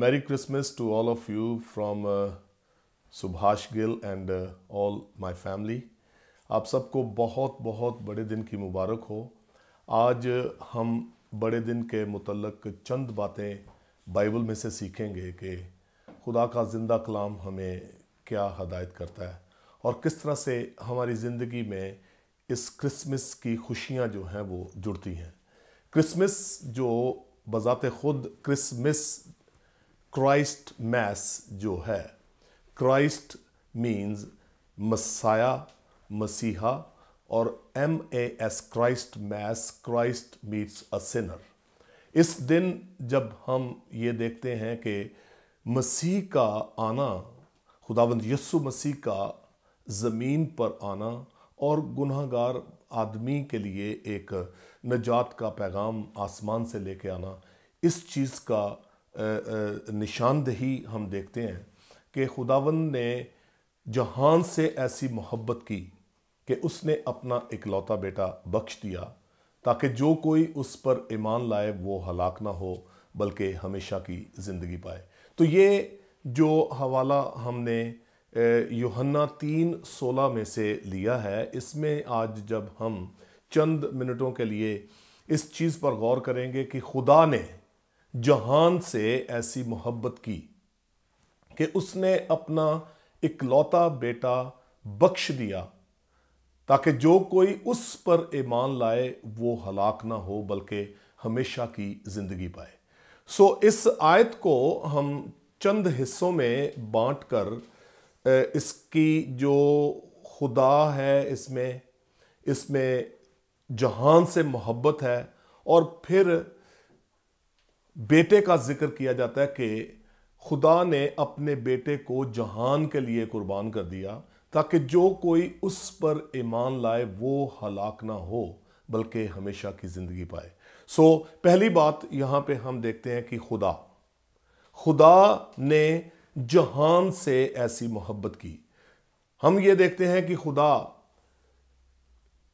Mary Christmas to all of you from Subhash Gill and all my family आप सबको बहुत बहुत बड़े दिन की मुबारक हो आज uh, हम बड़े दिन के मुतलक चंद बातें बाइबल में से सीखेंगे कि खुदा का ज़िंदा कलाम हमें क्या हदायत करता है और किस तरह से हमारी ज़िंदगी में इस क्रिसमस की खुशियाँ जो हैं वो जुड़ती हैं क्रिसमस जो बज़ात ख़ुद क्रिसमस क्राइस्ट मैस जो है क्राइस्ट मीन्स मसाया मसीहा और M A S Christ mass Christ meets a sinner इस दिन जब हम ये देखते हैं कि मसीह का आना खुदावंद यस्सु मसीह का ज़मीन पर आना और गुनहगार आदमी के लिए एक नजात का पैगाम आसमान से लेके आना इस चीज़ का निशानदही हम देखते हैं कि खुदावंद ने जहान से ऐसी मोहब्बत की कि उसने अपना इकलौता बेटा बख्श दिया ताकि जो कोई उस पर ईमान लाए वो हलाक ना हो बल्कि हमेशा की ज़िंदगी पाए तो ये जो हवाला हमने योहन्ना तीन सोलह में से लिया है इसमें आज जब हम चंद मिनटों के लिए इस चीज़ पर गौर करेंगे कि खुदा ने जहान से ऐसी मोहब्बत की कि उसने अपना इकलौता बेटा बख्श दिया ताकि जो कोई उस पर ईमान लाए वो हलाक ना हो बल्कि हमेशा की ज़िंदगी पाए सो इस आयत को हम चंद हिस्सों में बांट कर इसकी जो खुदा है इसमें इसमें जहान से मोहब्बत है और फिर बेटे का जिक्र किया जाता है कि खुदा ने अपने बेटे को जहान के लिए कुर्बान कर दिया ताकि जो कोई उस पर ईमान लाए वो हलाक ना हो बल्कि हमेशा की ज़िंदगी पाए सो so, पहली बात यहां पे हम देखते हैं कि खुदा खुदा ने जहान से ऐसी मोहब्बत की हम ये देखते हैं कि खुदा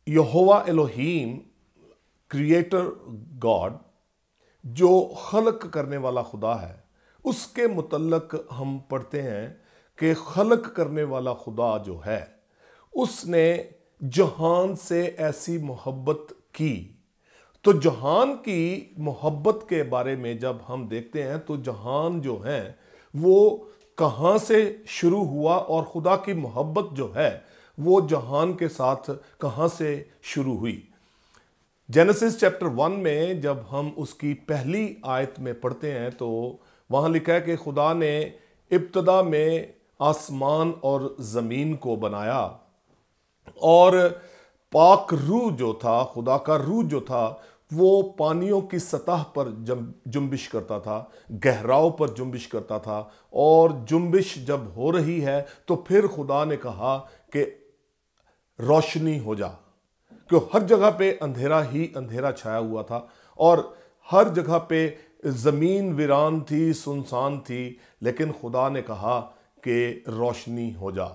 यहोवा एलोहीम क्रिएटर गॉड जो खलक करने वाला खुदा है उसके मुतलक हम पढ़ते हैं कि खलक करने वाला खुदा जो है उसने जहान से ऐसी मोहब्बत की तो जहान की मोहब्बत के बारे में जब हम देखते हैं तो जहान जो है वो कहाँ से शुरू हुआ और खुदा की मोहब्बत जो है वो जहान के साथ कहाँ से शुरू हुई जेनेसिस चैप्टर वन में जब हम उसकी पहली आयत में पढ़ते हैं तो वहाँ लिखा है कि खुदा ने इब्तदा में आसमान और ज़मीन को बनाया और पाक रू जो था खुदा का रूह जो था वो पानियों की सतह पर जम जुम्बिश करता था गहराव पर जुम्बिश करता था और जुम्बिश जब हो रही है तो फिर खुदा ने कहा कि रोशनी हो जा क्यों हर जगह पे अंधेरा ही अंधेरा छाया हुआ था और हर जगह पे ज़मीन वीरान थी सुनसान थी लेकिन खुदा ने कहा कि रोशनी हो जा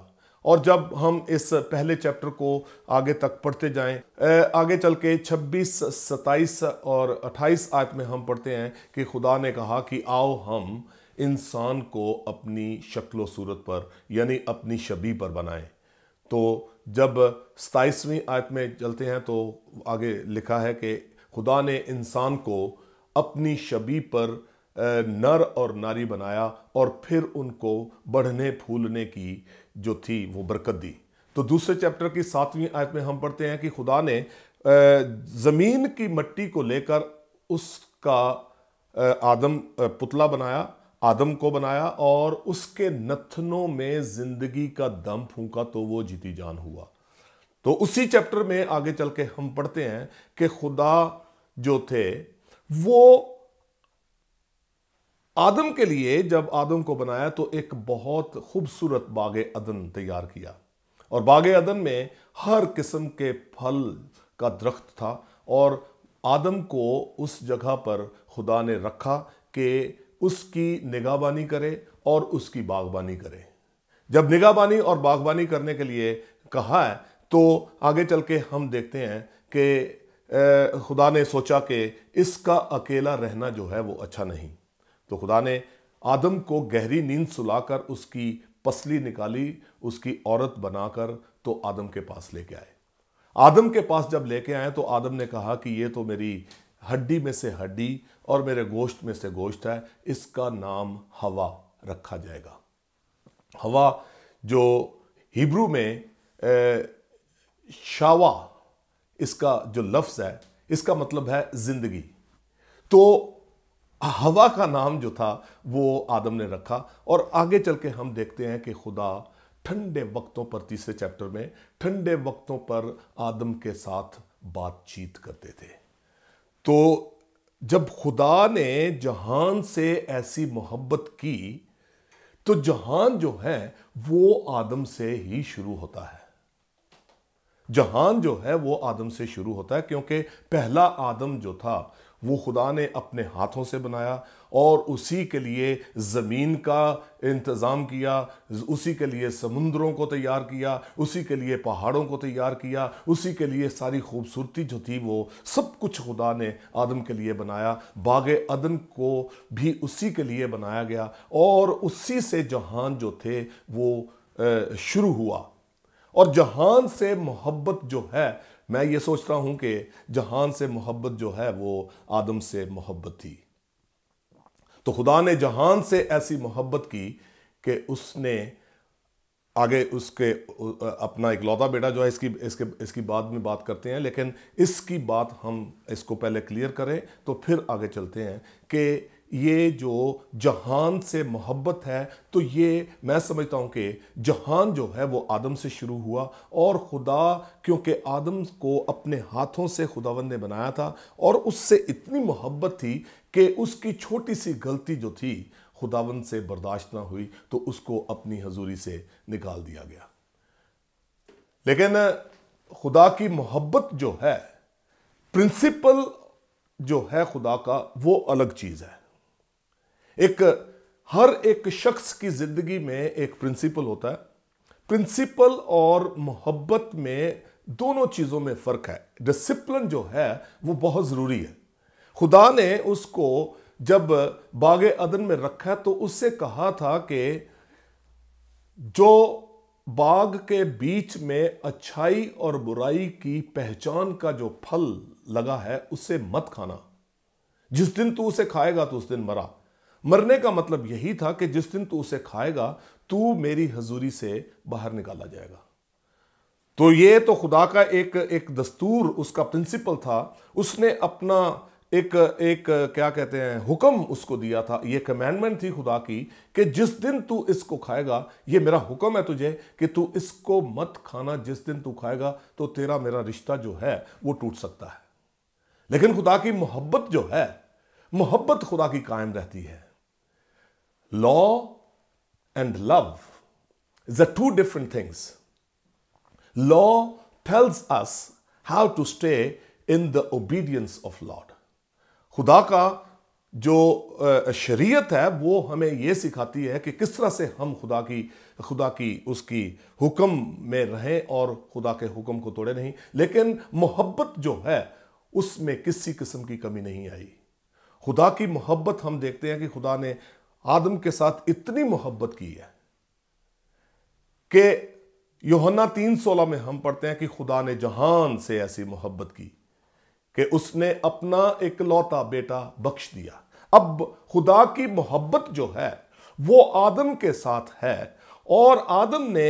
और जब हम इस पहले चैप्टर को आगे तक पढ़ते जाएं आगे चल के 26, 27 और 28 आयत में हम पढ़ते हैं कि खुदा ने कहा कि आओ हम इंसान को अपनी शक्लो सूरत पर यानी अपनी शबी पर बनाएं तो जब सताईसवीं आयत में चलते हैं तो आगे लिखा है कि खुदा ने इंसान को अपनी शबी पर नर और नारी बनाया और फिर उनको बढ़ने फूलने की जो थी वो बरकत दी तो दूसरे चैप्टर की सातवीं आयत में हम पढ़ते हैं कि खुदा ने ज़मीन की मट्टी को लेकर उसका आदम पुतला बनाया आदम को बनाया और उसके नथनों में जिंदगी का दम फूका तो वो जीती जान हुआ तो उसी चैप्टर में आगे चल के हम पढ़ते हैं कि खुदा जो थे वो आदम के लिए जब आदम को बनाया तो एक बहुत खूबसूरत बाग अदन तैयार किया और बाग अदन में हर किस्म के फल का दरख्त था और आदम को उस जगह पर खुदा ने रखा कि उसकी निगाहबानी करे और उसकी बागबानी करे जब निगाहबानी और बागबानी करने के लिए कहा है तो आगे चल के हम देखते हैं कि खुदा ने सोचा कि इसका अकेला रहना जो है वो अच्छा नहीं तो खुदा ने आदम को गहरी नींद सुलाकर उसकी पसली निकाली उसकी औरत बनाकर तो आदम के पास लेके आए आदम के पास जब लेके आए तो आदम ने कहा कि ये तो मेरी हड्डी में से हड्डी और मेरे गोश्त में से गोश्त है इसका नाम हवा रखा जाएगा हवा जो हिब्रू में शावा इसका जो लफ्ज़ है इसका मतलब है ज़िंदगी तो हवा का नाम जो था वो आदम ने रखा और आगे चल के हम देखते हैं कि खुदा ठंडे वक्तों पर तीसरे चैप्टर में ठंडे वक्तों पर आदम के साथ बातचीत करते थे तो जब खुदा ने जहान से ऐसी मोहब्बत की तो जहान जो है वो आदम से ही शुरू होता है जहान जो है वो आदम से शुरू होता है क्योंकि पहला आदम जो था वो खुदा ने अपने हाथों से बनाया और उसी के लिए ज़मीन का इंतज़ाम किया उसी के लिए समुद्रों को तैयार किया उसी के लिए पहाड़ों को तैयार किया उसी के लिए सारी खूबसूरती जो थी वो सब कुछ खुदा ने आदम के लिए बनाया बाग अदन को भी उसी के लिए बनाया गया और उसी से जहान जो थे वो शुरू हुआ और जहान से मोहब्बत जो है मैं ये सोचता हूँ कि जहान से मोहब्बत जो है वो आदम से मोहब्बत थी तो खुदा ने जहान से ऐसी मोहब्बत की कि उसने आगे उसके अपना इकलौता बेटा जो है इसकी इसके इसकी बाद में बात करते हैं लेकिन इसकी बात हम इसको पहले क्लियर करें तो फिर आगे चलते हैं कि ये जो जहान से मोहब्बत है तो ये मैं समझता हूँ कि जहान जो है वो आदम से शुरू हुआ और खुदा क्योंकि आदम को अपने हाथों से खुदावन ने बनाया था और उससे इतनी मोहब्बत थी कि उसकी छोटी सी गलती जो थी खुदावन से बर्दाश्त ना हुई तो उसको अपनी हजूरी से निकाल दिया गया लेकिन खुदा की मोहब्बत जो है प्रिंसिपल जो है खुदा का वो अलग चीज़ है एक हर एक शख्स की ज़िंदगी में एक प्रिंसिपल होता है प्रिंसिपल और मोहब्बत में दोनों चीज़ों में फ़र्क है डिसिप्लिन जो है वो बहुत ज़रूरी है खुदा ने उसको जब बाग अदन में रखा तो उससे कहा था कि जो बाग के बीच में अच्छाई और बुराई की पहचान का जो फल लगा है उसे मत खाना जिस दिन तू उसे खाएगा तो उस दिन मरा मरने का मतलब यही था कि जिस दिन तू उसे खाएगा तू मेरी हजूरी से बाहर निकाला जाएगा तो ये तो खुदा का एक एक दस्तूर उसका प्रिंसिपल था उसने अपना एक एक क्या कहते हैं हुक्म उसको दिया था ये कमेंडमेंट थी खुदा की कि जिस दिन तू इसको खाएगा ये मेरा हुक्म है तुझे कि तू इसको मत खाना जिस दिन तू खाएगा तो तेरा मेरा रिश्ता जो है वो टूट सकता है लेकिन खुदा की मोहब्बत जो है मोहब्बत खुदा की कायम रहती है Law and love is are two different things. Law tells us how to stay in the obedience of Lord. खुदा का जो शरीयत है वो हमें ये सिखाती है कि किस तरह से हम खुदा की खुदा की उसकी हुक्म में रहें और खुदा के हुक्म को तोड़े नहीं लेकिन मोहब्बत जो है उसमें किसी किस्म की कमी नहीं आई खुदा की मोहब्बत हम देखते हैं कि खुदा ने आदम के साथ इतनी मोहब्बत की है कि योहना तीन सोलह में हम पढ़ते हैं कि खुदा ने जहान से ऐसी मोहब्बत की कि उसने अपना एक लौता बेटा बख्श दिया अब खुदा की मोहब्बत जो है वो आदम के साथ है और आदम ने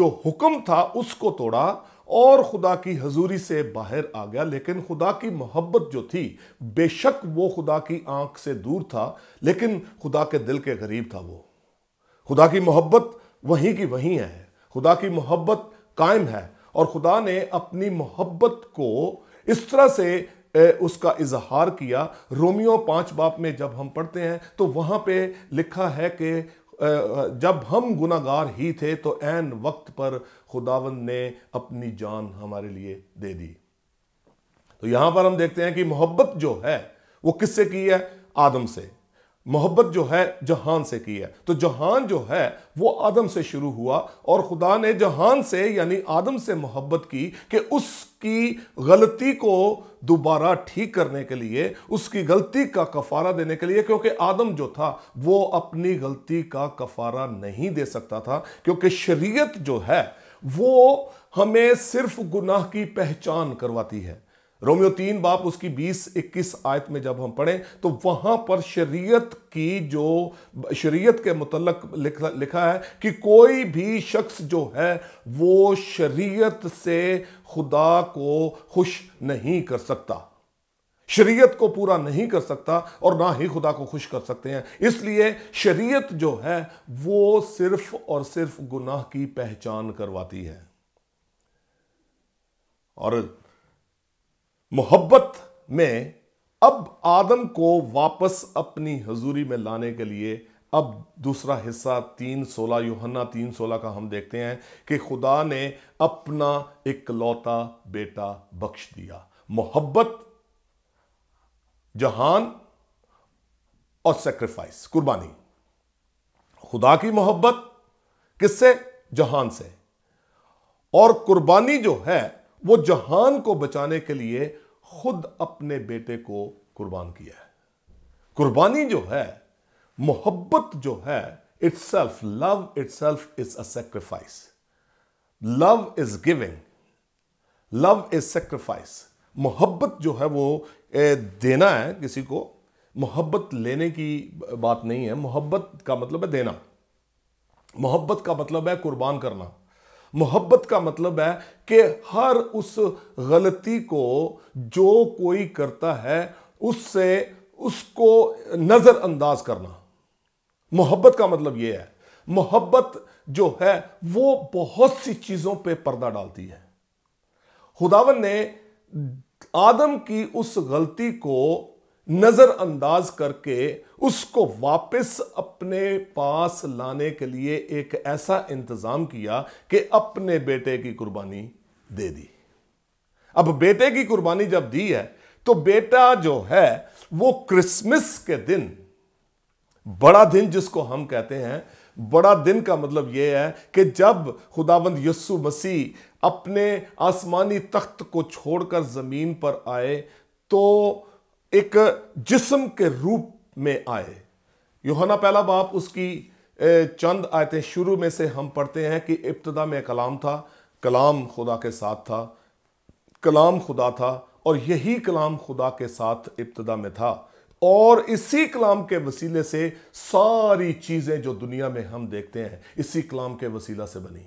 जो हुक्म था उसको तोड़ा और खुदा की हजूरी से बाहर आ गया लेकिन खुदा की मोहब्बत जो थी बेशक वो खुदा की आंख से दूर था लेकिन खुदा के दिल के करीब था वो खुदा की मोहब्बत वहीं की वहीं है खुदा की मोहब्बत कायम है और खुदा ने अपनी मोहब्बत को इस तरह से उसका इजहार किया रोमियो पांच बाप में जब हम पढ़ते हैं तो वहाँ पे लिखा है कि जब हम गुनागार ही थे तो ऐन वक्त पर खुदावन ने अपनी जान हमारे लिए दे दी तो यहां पर हम देखते हैं कि मोहब्बत जो है वो किससे की है आदम से मोहब्बत जो है जहान से की है तो जहान जो है वो आदम से शुरू हुआ और खुदा ने जहान से यानी आदम से मोहब्बत की कि उसकी गलती को दोबारा ठीक करने के लिए उसकी गलती का कफारा देने के लिए क्योंकि आदम जो था वो अपनी गलती का कफारा नहीं दे सकता था क्योंकि शरीयत जो है वो हमें सिर्फ गुनाह की पहचान करवाती है रोमियो तीन बाप उसकी 20-21 आयत में जब हम पढ़ें तो वहां पर शरीयत की जो शरीयत के मुतलक लिखा, लिखा है कि कोई भी शख्स जो है वो शरीयत से खुदा को खुश नहीं कर सकता शरीयत को पूरा नहीं कर सकता और ना ही खुदा को खुश कर सकते हैं इसलिए शरीयत जो है वो सिर्फ और सिर्फ गुनाह की पहचान करवाती है और मोहब्बत में अब आदम को वापस अपनी हजूरी में लाने के लिए अब दूसरा हिस्सा तीन सोलह योहन्ना तीन सोलह का हम देखते हैं कि खुदा ने अपना इकलौता बेटा बख्श दिया मोहब्बत जहान और सेक्रीफाइस कुर्बानी खुदा की मोहब्बत किससे जहान से और कुर्बानी जो है वो जहान को बचाने के लिए खुद अपने बेटे को कुर्बान किया है कुर्बानी जो है मोहब्बत जो है itself love itself is a sacrifice love is giving love is sacrifice मोहब्बत जो है वो देना है किसी को मोहब्बत लेने की बात नहीं है मोहब्बत का मतलब है देना मोहब्बत का मतलब है कुर्बान करना मोहब्बत का मतलब है कि हर उस गलती को जो कोई करता है उससे उसको नज़रअंदाज करना मोहब्बत का मतलब ये है मोहब्बत जो है वो बहुत सी चीज़ों पे पर्दा डालती है खुदावन ने आदम की उस गलती को नजरअंदाज करके उसको वापस अपने पास लाने के लिए एक ऐसा इंतजाम किया कि अपने बेटे की कुर्बानी दे दी अब बेटे की कुर्बानी जब दी है तो बेटा जो है वो क्रिसमस के दिन बड़ा दिन जिसको हम कहते हैं बड़ा दिन का मतलब यह है कि जब खुदावंद यस्सु मसीह अपने आसमानी तख्त को छोड़कर ज़मीन पर आए तो एक जिस्म के रूप में आए योहना पहला बाप उसकी चंद आयतें शुरू में से हम पढ़ते हैं कि इब्तदा में कलाम था कलाम खुदा के साथ था कलाम खुदा था और यही कलाम खुदा के साथ इब्तदा में था और इसी कलाम के वसीले से सारी चीज़ें जो दुनिया में हम देखते हैं इसी कलाम के वसीला से बनी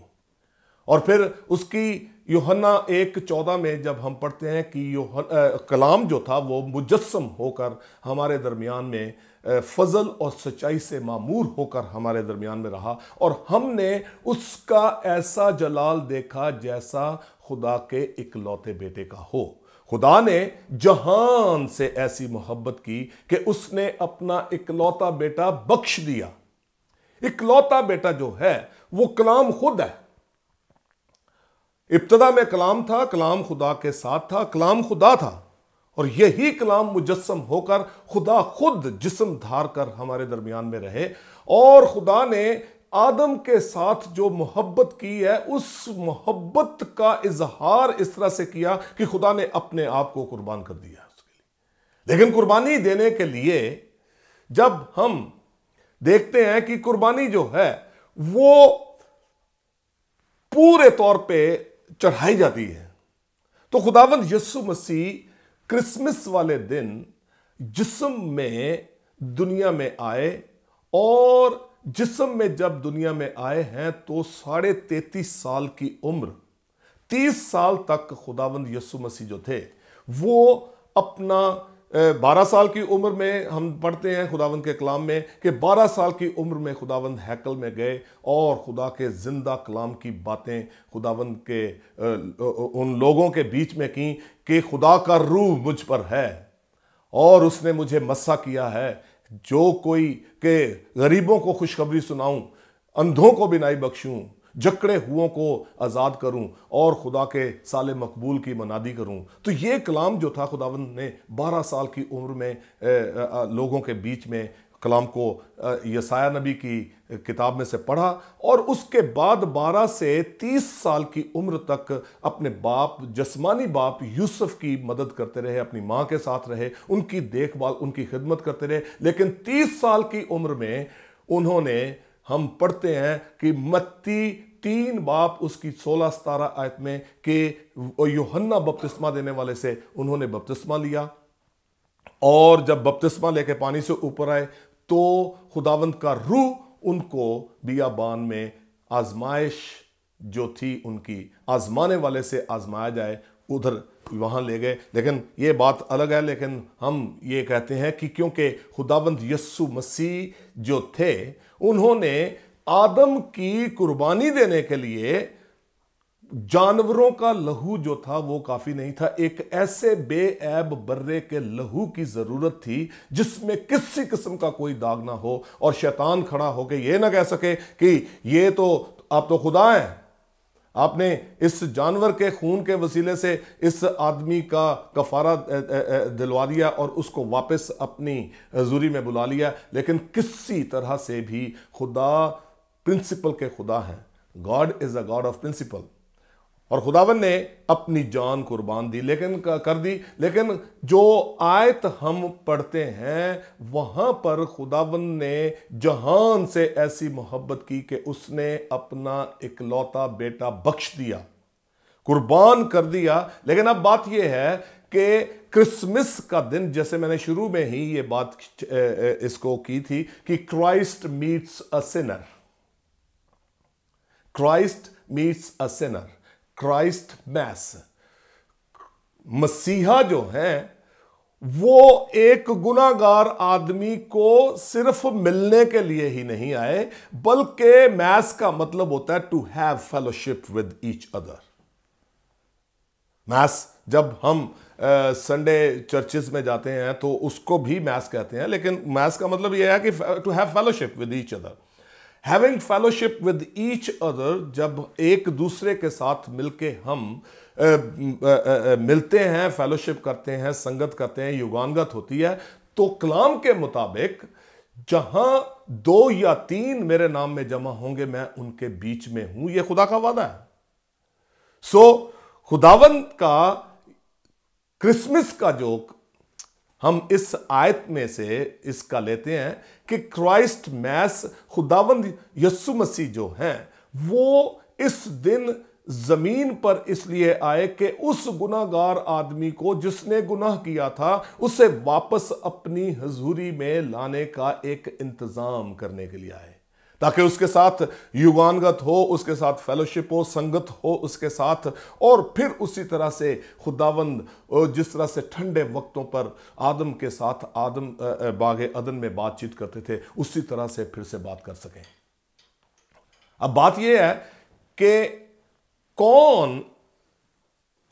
और फिर उसकी योहन्ना एक चौदह में जब हम पढ़ते हैं कि योहन कलाम जो था वो मुजस्म होकर हमारे दरमियान में फजल और सच्चाई से मामूर होकर हमारे दरमियान में रहा और हमने उसका ऐसा जलाल देखा जैसा खुदा के इकलौते बेटे का हो खुदा ने जहान से ऐसी मोहब्बत की कि उसने अपना इकलौता बेटा बख्श दिया इकलौता बेटा जो है वो कलाम खुद है इब्तदा में कलाम था कलाम खुदा के साथ था कलाम खुदा था और यही कलाम मुजस्म होकर खुदा खुद जिस्म धार कर हमारे दरमियान में रहे और खुदा ने आदम के साथ जो मोहब्बत की है उस मोहब्बत का इजहार इस तरह से किया कि खुदा ने अपने आप को कुर्बान कर दिया उसके लिए लेकिन कुर्बानी देने के लिए जब हम देखते हैं कि कुर्बानी जो है वो पूरे तौर पे चढ़ाई जाती है तो खुदावंद यस्सु मसीह क्रिसमस वाले दिन जिस्म में दुनिया में आए और जिसम में जब दुनिया में आए हैं तो साढ़े तैतीस साल की उम्र तीस साल तक खुदावंद यसु मसीह जो थे वो अपना बारह साल की उम्र में हम पढ़ते हैं खुदावंद के कलाम में कि बारह साल की उम्र में खुदावंद हैकल में गए और खुदा के ज़िंदा कलाम की बातें खुदावंद के उन लोगों के बीच में कहीं कि खुदा का रूह मुझ पर है और उसने मुझे मस्सा किया है जो कोई के गरीबों को खुशखबरी सुनाऊं अंधों को बिनाई बख्शूं जकड़े हुओं को आज़ाद करूं और खुदा के साल मकबूल की मनादी करूं तो ये कलाम जो था खुदावंद ने 12 साल की उम्र में लोगों के बीच में कलाम को यसाया नबी की किताब में से पढ़ा और उसके बाद 12 से 30 साल की उम्र तक अपने बाप जस्मानी बाप यूसुफ की मदद करते रहे अपनी माँ के साथ रहे उनकी देखभाल उनकी खिदमत करते रहे लेकिन 30 साल की उम्र में उन्होंने हम पढ़ते हैं कि मत्ती तीन बाप उसकी सोलह सतारह आयत में के योहन्ना बपतिस्मा देने वाले से उन्होंने बपतिस्मा लिया और जब बपतिस्मा लेके पानी से ऊपर आए तो खुदावंत का रूह उनको बियाबान में आजमाइश जो थी उनकी आजमाने वाले से आजमाया जाए उधर वहाँ ले गए लेकिन ये बात अलग है लेकिन हम ये कहते हैं कि क्योंकि खुदावंत यस्सु मसीह जो थे उन्होंने आदम की कुर्बानी देने के लिए जानवरों का लहू जो था वो काफी नहीं था एक ऐसे बेऐब बर्रे के लहू की जरूरत थी जिसमें किसी किस्म का कोई दाग ना हो और शैतान खड़ा होकर ये ना कह सके कि ये तो आप तो खुदा हैं आपने इस जानवर के खून के वसीले से इस आदमी का कफारा दिलवा दिया और उसको वापस अपनी जूरी में बुला लिया लेकिन किसी तरह से भी खुदा प्रिंसिपल के खुदा हैं God is a God of principle और खुदावन ने अपनी जान कुर्बान दी लेकिन कर दी लेकिन जो आयत हम पढ़ते हैं वहाँ पर खुदावन ने जहान से ऐसी मोहब्बत की कि उसने अपना इकलौता बेटा बख्श दिया कुर्बान कर दिया लेकिन अब बात यह है कि क्रिसमस का दिन जैसे मैंने शुरू में ही ये बात इसको की थी कि Christ meets a sinner Christ meets a sinner Christ mass मसीहा जो है वो एक गुनागार आदमी को सिर्फ मिलने के लिए ही नहीं आए बल्कि मैस का मतलब होता है to have fellowship with each other mass जब हम संडे चर्चेस में जाते हैं तो उसको भी मैस कहते हैं लेकिन मैस का मतलब यह है कि to have fellowship with each other having fellowship with each other जब एक दूसरे के साथ मिलके हम आ, आ, आ, मिलते हैं फेलोशिप करते हैं संगत करते हैं युगानगत होती है तो कलाम के मुताबिक जहां दो या तीन मेरे नाम में जमा होंगे मैं उनके बीच में हूं यह खुदा का वादा है सो so, खुदावंत का क्रिसमस का जो हम इस आयत में से इसका लेते हैं कि क्राइस्ट मैस खुदावंद यस्सु मसीह जो हैं वो इस दिन जमीन पर इसलिए आए कि उस गुनागार आदमी को जिसने गुनाह किया था उसे वापस अपनी हजूरी में लाने का एक इंतजाम करने के लिए आए ताकि उसके साथ युगानगत हो उसके साथ फेलोशिप हो संगत हो उसके साथ और फिर उसी तरह से खुदावंद जिस तरह से ठंडे वक्तों पर आदम के साथ आदम बाग अदन में बातचीत करते थे उसी तरह से फिर से बात कर सकें अब बात यह है कि कौन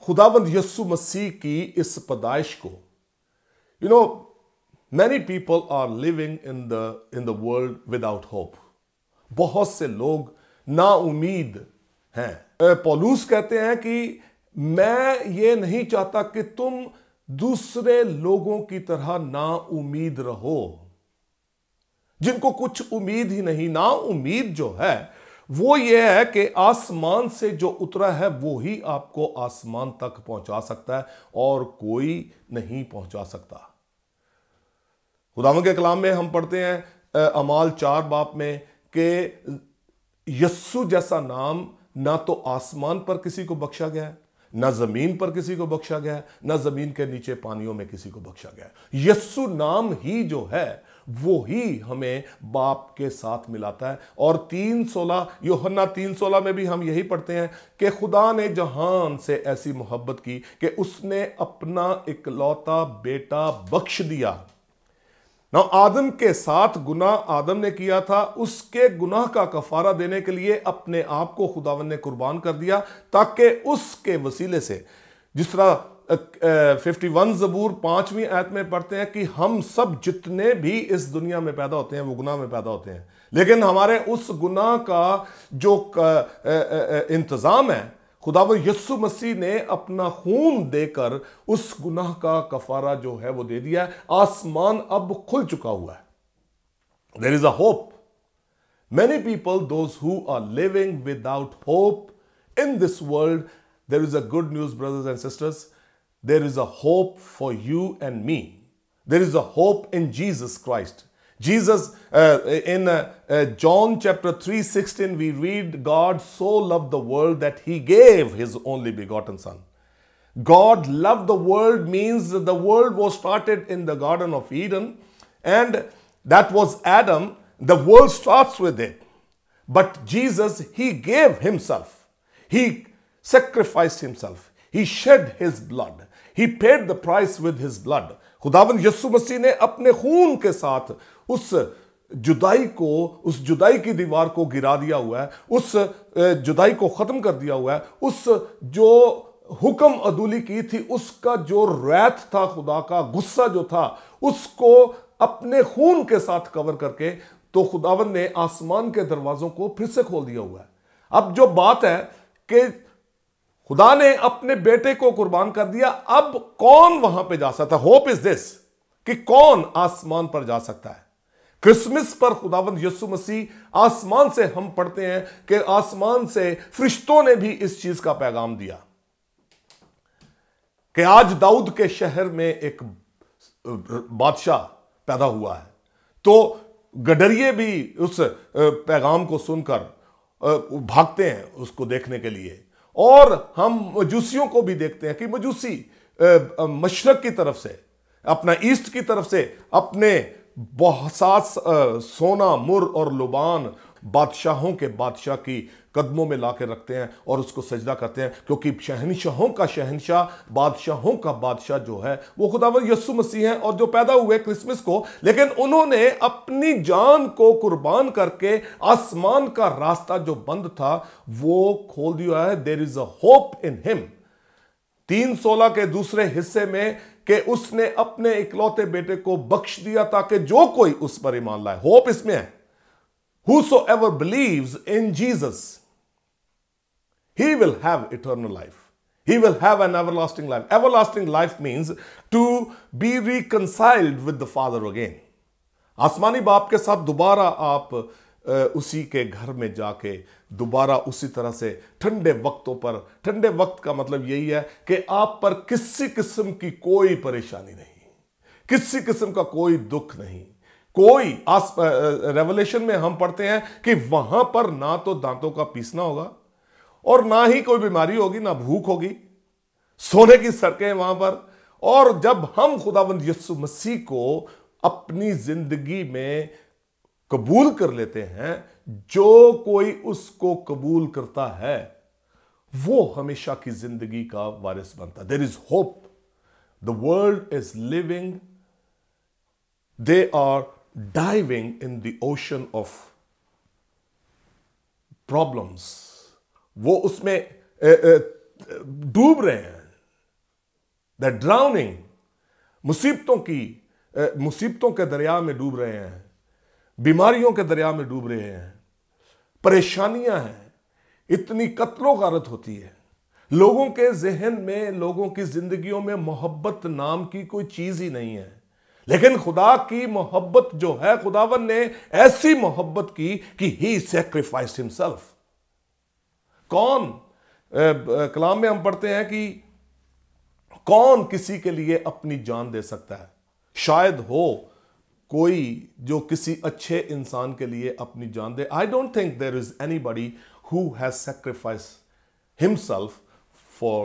खुदावंद यस्सु मसीह की इस पदाइश को you know many people are living in the in the world without hope बहुत से लोग ना उम्मीद हैं पोलूस कहते हैं कि मैं ये नहीं चाहता कि तुम दूसरे लोगों की तरह ना उम्मीद रहो जिनको कुछ उम्मीद ही नहीं ना उम्मीद जो है वो ये है कि आसमान से जो उतरा है वो ही आपको आसमान तक पहुंचा सकता है और कोई नहीं पहुंचा सकता खुदाम के कलाम में हम पढ़ते हैं अमाल चार बाप में कि यस्सु जैसा नाम ना तो आसमान पर किसी को बख्शा गया है ना जमीन पर किसी को बख्शा गया है ना जमीन के नीचे पानियों में किसी को बख्शा गया है यस्सु नाम ही जो है वो ही हमें बाप के साथ मिलाता है और तीन सोलह योहन्ना तीन सोलह में भी हम यही पढ़ते हैं कि खुदा ने जहान से ऐसी मोहब्बत की कि उसने अपना इकलौता बेटा बख्श दिया ना आदम के साथ गुना आदम ने किया था उसके गुनाह का कफारा देने के लिए अपने आप को खुदावन ने कुर्बान कर दिया ताकि उसके वसीले से जिस तरह फिफ्टी वन जबूर पांचवीं आयत में पढ़ते हैं कि हम सब जितने भी इस दुनिया में पैदा होते हैं वो गुनाह में पैदा होते हैं लेकिन हमारे उस गुनाह का जो इंतज़ाम है खुदाव यस्सु मसीह ने अपना खून देकर उस गुनाह का कफारा जो है वो दे दिया है आसमान अब खुल चुका हुआ है there is a hope many people those who are living without hope in this world there is a good news brothers and sisters there is a hope for you and me there is a hope in Jesus Christ Jesus, uh, in uh, uh, John chapter 3 16, we read, God so loved the world that he gave his only begotten Son. God loved the world means that the world was started in the Garden of Eden, and that was Adam. The world starts with it. But Jesus, he gave himself, he sacrificed himself, he shed his blood, he paid the price with his blood. खुदावन यसु मसीह ने अपने खून के साथ उस जुदाई को उस जुदाई की दीवार को गिरा दिया हुआ है उस जुदाई को ख़त्म कर दिया हुआ है उस जो हुक्म अदूली की थी उसका जो रैत था खुदा का गुस्सा जो था उसको अपने खून के साथ कवर करके तो खुदावन ने आसमान के दरवाजों को फिर से खोल दिया हुआ है अब जो बात है कि खुदा ने अपने बेटे को कुर्बान कर दिया अब कौन वहां पे जा सकता है होप इज दिस कि कौन आसमान पर जा सकता है क्रिसमस पर खुदावंद यसु मसीह आसमान से हम पढ़ते हैं कि आसमान से फरिश्तों ने भी इस चीज का पैगाम दिया कि आज दाऊद के शहर में एक बादशाह पैदा हुआ है तो गडरिए भी उस पैगाम को सुनकर भागते हैं उसको देखने के लिए और हम मजूसियों को भी देखते हैं कि मजूसी मशरक की तरफ से अपना ईस्ट की तरफ से अपने बहसास सोना मुर और लुबान बादशाहों के बादशाह की कदमों में ला रखते हैं और उसको सजदा करते हैं क्योंकि शहनशाहों का शहनशाह बादशाहों का बादशाह जो है वो खुदा यसु मसीह हैं और जो पैदा हुए क्रिसमस को लेकिन उन्होंने अपनी जान को कुर्बान करके आसमान का रास्ता जो बंद था वो खोल दिया है there is a hope in him तीन सोलह के दूसरे हिस्से में कि उसने अपने इकलौते बेटे को बख्श दिया ताकि जो कोई उस पर ईमान लाए होप इसमें है whosoever believe in Jesus he will have eternal life have an everlasting life everlasting life means to be reconciled with the father again आसमानी बाप के साथ दोबारा आप उसी के घर में जाके दोबारा उसी तरह से ठंडे वक्तों पर ठंडे वक्त का मतलब यही है कि आप पर किसी किस्म की कोई परेशानी नहीं किसी किस्म का कोई दुख नहीं कोई आस रेवलेशन में हम पढ़ते हैं कि वहां पर ना तो दांतों का पीसना होगा और ना ही कोई बीमारी होगी ना भूख होगी सोने की सड़कें वहां पर और जब हम खुदावंद यस्सु मसीह को अपनी जिंदगी में कबूल कर लेते हैं जो कोई उसको कबूल करता है वो हमेशा की जिंदगी का वारिस बनता there is hope the world is living they are diving in the ocean of problems वो उसमें डूब रहे हैं द ड्राउनिंग मुसीबतों की मुसीबतों के दरिया में डूब रहे हैं बीमारियों के दरिया में डूब रहे हैं परेशानियां हैं इतनी कत्लो गारत होती है लोगों के जहन में लोगों की जिंदगियों में मोहब्बत नाम की कोई चीज ही नहीं है लेकिन खुदा की मोहब्बत जो है खुदावन ने ऐसी मोहब्बत की कि ही सेक्रीफाइस हिमसेल्फ कौन कलाम में हम पढ़ते हैं कि कौन किसी के लिए अपनी जान दे सकता है शायद हो कोई जो किसी अच्छे इंसान के लिए अपनी जान दे I don't think there is anybody who has sacrifice himself for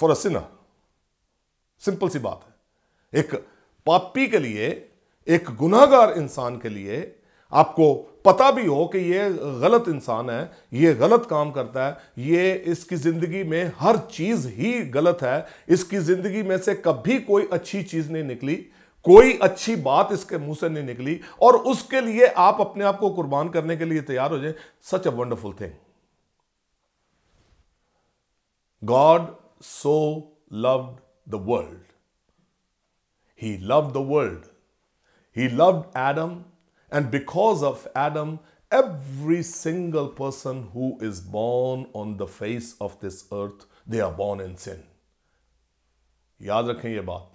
for a sinner simple सी बात है एक पापी के लिए एक गुनाहगार इंसान के लिए आपको पता भी हो कि ये गलत इंसान है ये गलत काम करता है ये इसकी ज़िंदगी में हर चीज़ ही गलत है इसकी ज़िंदगी में से कभी कोई अच्छी चीज़ नहीं निकली कोई अच्छी बात इसके मुंह से नहीं निकली और उसके लिए आप अपने आप को कुर्बान करने के लिए तैयार हो जाए such a wonderful thing God so love the world he love the world he loved Adam and because of Adam every single person who is born on the face of this earth they are born in sin याद रखें ये बात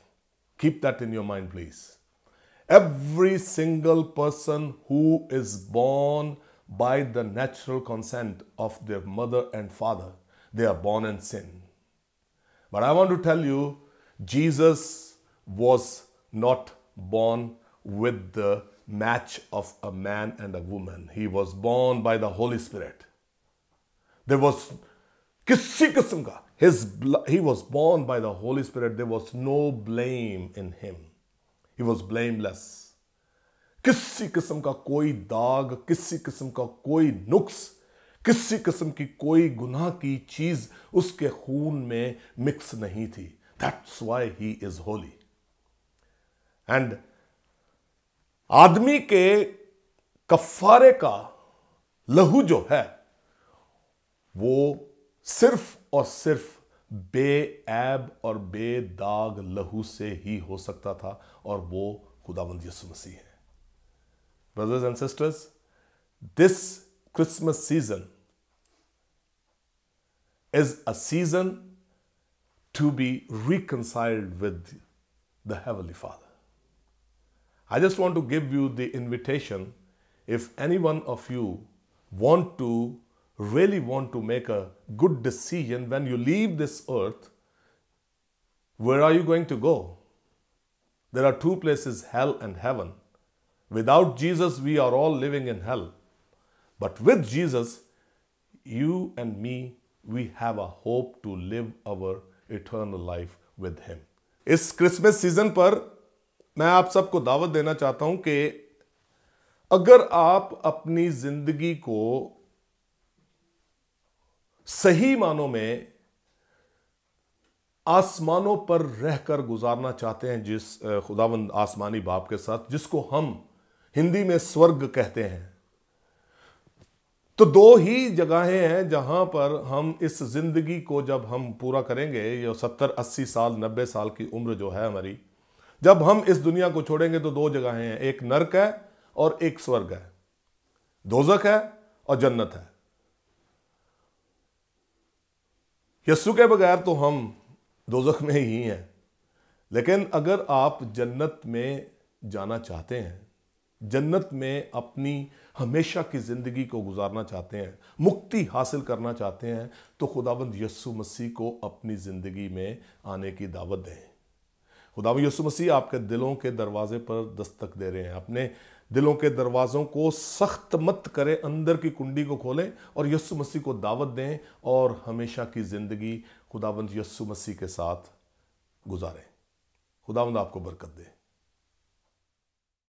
Keep that in your mind, please. Every single person who is born by the natural consent of their mother and father, they are born in sin. But I want to tell you, Jesus was not born with the match of a man and a woman. He was born by the Holy Spirit. There was His, he was born by the Holy Spirit. There was no blame in him. He was blameless. किसी किस्म का कोई दाग किसी किस्म का कोई नुक्स किसी किस्म की कोई गुनाह की चीज उसके खून में मिक्स नहीं थी that's why he is holy and आदमी के कफारे का लहू जो है वो सिर्फ और सिर्फ बे ऐब और बेदाग लहू से ही हो सकता था और वो खुदाबंद यसु मसीह है brothers and sisters this Christmas season is a season to be reconciled with the heavenly father I just want to give you the invitation if any one of you want to really want to make a good decision when you leave this earth, where are you going to go? There are two places, hell and heaven. Without Jesus, we are all living in hell. But with Jesus, you and me, we have a hope to live our eternal life with Him. इस Christmas season पर मैं आप सबको दावत देना चाहता हूं कि अगर आप अपनी जिंदगी को सही मानों में आसमानों पर रहकर गुजारना चाहते हैं जिस खुदावंद आसमानी बाप के साथ जिसको हम हिंदी में स्वर्ग कहते हैं तो दो ही जगहें हैं जहां पर हम इस जिंदगी को जब हम पूरा करेंगे या सत्तर अस्सी साल नब्बे साल की उम्र जो है हमारी जब हम इस दुनिया को छोड़ेंगे तो दो जगहें हैं एक नर्क है और एक स्वर्ग है दोजक है और जन्नत है यस्सु के बगैर तो हम दोजख में ही हैं लेकिन अगर आप जन्नत में जाना चाहते हैं जन्नत में अपनी हमेशा की ज़िंदगी को गुजारना चाहते हैं मुक्ति हासिल करना चाहते हैं तो खुदाबंद यस्सु मसीह को अपनी ज़िंदगी में आने की दावत दें खुदाबंद यस्सु मसीह आपके दिलों के दरवाजे पर दस्तक दे रहे हैं अपने दिलों के दरवाज़ों को सख्त मत करें अंदर की कुंडी को खोलें और यस्सु मसीह को दावत दें और हमेशा की ज़िंदगी खुदावंद यस्सु मसीह के साथ गुजारें खुदावंद आपको बरकत दे